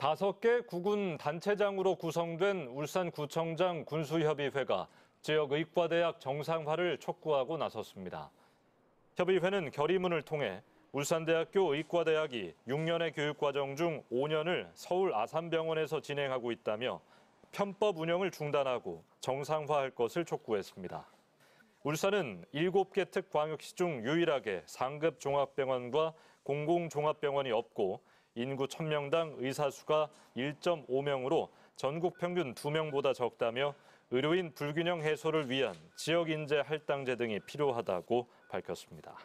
다섯 개 구군 단체장으로 구성된 울산구청장 군수협의회가 지역의과대학 정상화를 촉구하고 나섰습니다. 협의회는 결의문을 통해 울산대학교 의과대학이 6년의 교육과정 중 5년을 서울 아산병원에서 진행하고 있다며 편법 운영을 중단하고 정상화할 것을 촉구했습니다. 울산은 7개 특광역시 중 유일하게 상급 종합병원과 공공종합병원이 없고 인구 1000명당 의사 수가 1.5명으로 전국 평균 2명보다 적다며 의료인 불균형 해소를 위한 지역 인재 할당제 등이 필요하다고 밝혔습니다.